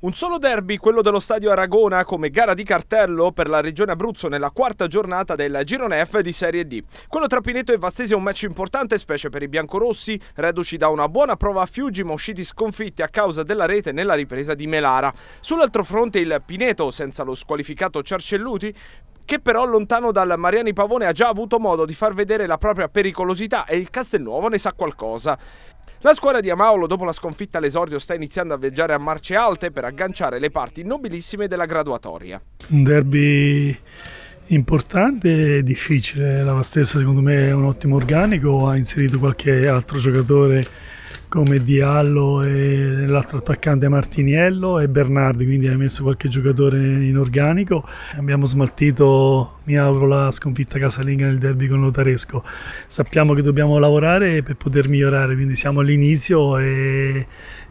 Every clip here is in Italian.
Un solo derby, quello dello stadio Aragona, come gara di cartello per la regione Abruzzo nella quarta giornata del Girone F di Serie D. Quello tra Pineto e Vastese è un match importante, specie per i biancorossi, reduci da una buona prova a Fiuggi ma usciti sconfitti a causa della rete nella ripresa di Melara. Sull'altro fronte il Pineto, senza lo squalificato Cercelluti, che però lontano dal Mariani Pavone ha già avuto modo di far vedere la propria pericolosità e il Castelnuovo ne sa qualcosa. La squadra di Amaulo dopo la sconfitta all'esordio sta iniziando a viaggiare a marce alte per agganciare le parti nobilissime della graduatoria. Un derby importante e difficile, la stessa secondo me è un ottimo organico, ha inserito qualche altro giocatore come Diallo e l'altro attaccante Martiniello e Bernardi, quindi hai messo qualche giocatore in organico. Abbiamo smaltito, mi auguro, la sconfitta casalinga nel derby con Lotaresco. Sappiamo che dobbiamo lavorare per poter migliorare, quindi siamo all'inizio e,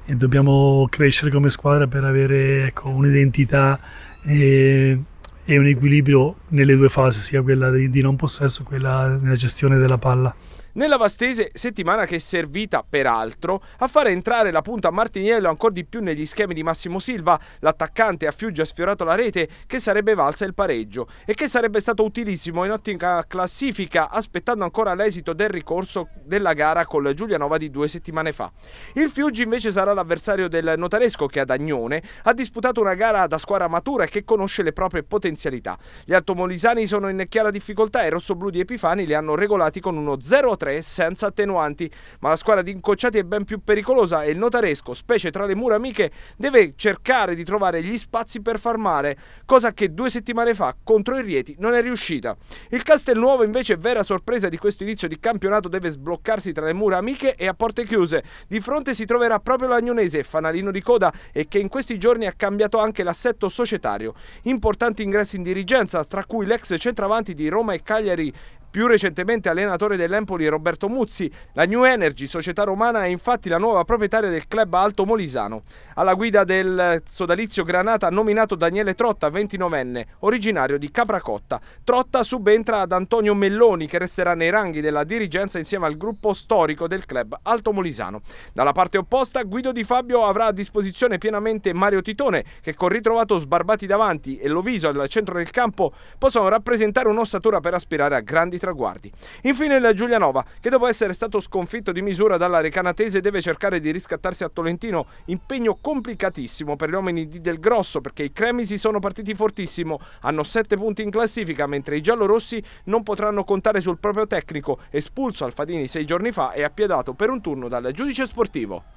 e dobbiamo crescere come squadra per avere ecco, un'identità e, e, un equilibrio nelle due fasi, sia quella di, di non possesso che quella nella gestione della palla. Nella Vastese, settimana che è servita, peraltro, a fare entrare la punta Martiniello ancora di più negli schemi di Massimo Silva, l'attaccante a Fiuggi ha sfiorato la rete che sarebbe valsa il pareggio e che sarebbe stato utilissimo in ottica classifica aspettando ancora l'esito del ricorso della gara col Giulianova di due settimane fa. Il Fiuggi invece sarà l'avversario del Notaresco che ad Agnone ha disputato una gara da squadra matura e che conosce le proprie potenzialità. Gli altomolisani sono in chiara difficoltà e i rossoblù di Epifani li hanno regolati con uno 0-3 3 senza attenuanti, ma la squadra di Incocciati è ben più pericolosa e il notaresco, specie tra le mura amiche, deve cercare di trovare gli spazi per far male, cosa che due settimane fa contro il Rieti non è riuscita. Il Castelnuovo invece, vera sorpresa di questo inizio di campionato, deve sbloccarsi tra le mura amiche e a porte chiuse. Di fronte si troverà proprio l'Agnonese, fanalino di coda e che in questi giorni ha cambiato anche l'assetto societario. Importanti ingressi in dirigenza, tra cui l'ex centravanti di Roma e Cagliari più recentemente allenatore dell'Empoli Roberto Muzzi, la New Energy, società romana, è infatti la nuova proprietaria del club Alto Molisano. Alla guida del sodalizio Granata ha nominato Daniele Trotta, 29enne, originario di Capracotta. Trotta subentra ad Antonio Melloni che resterà nei ranghi della dirigenza insieme al gruppo storico del club Alto Molisano. Dalla parte opposta Guido Di Fabio avrà a disposizione pienamente Mario Titone che con ritrovato sbarbati davanti e Loviso al centro del campo possono rappresentare un'ossatura per aspirare a grandi trasferte traguardi. Infine la Giulianova, che dopo essere stato sconfitto di misura dalla Recanatese deve cercare di riscattarsi a Tolentino, impegno complicatissimo per gli uomini di Del Grosso perché i cremisi sono partiti fortissimo, hanno 7 punti in classifica mentre i giallorossi non potranno contare sul proprio tecnico, espulso Alfadini sei giorni fa e appiedato per un turno dal giudice sportivo.